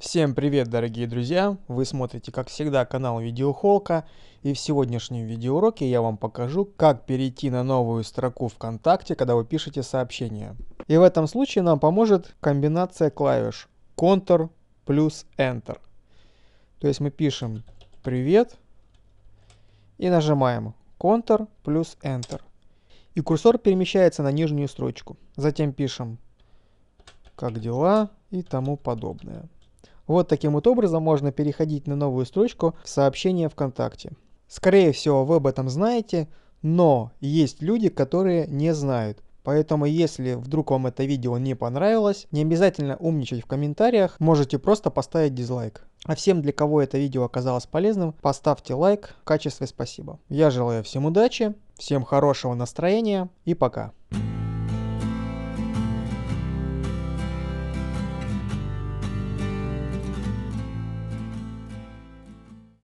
Всем привет, дорогие друзья! Вы смотрите, как всегда, канал Видеохолка, и в сегодняшнем видеоуроке я вам покажу, как перейти на новую строку ВКонтакте, когда вы пишете сообщение. И в этом случае нам поможет комбинация клавиш Ctrl плюс Enter. То есть мы пишем «Привет», и нажимаем Ctrl плюс Enter. И курсор перемещается на нижнюю строчку. Затем пишем «Как дела?» и тому подобное. Вот таким вот образом можно переходить на новую строчку в сообщение ВКонтакте. Скорее всего, вы об этом знаете, но есть люди, которые не знают. Поэтому, если вдруг вам это видео не понравилось, не обязательно умничать в комментариях, можете просто поставить дизлайк. А всем, для кого это видео оказалось полезным, поставьте лайк в качестве спасибо. Я желаю всем удачи, всем хорошего настроения и пока.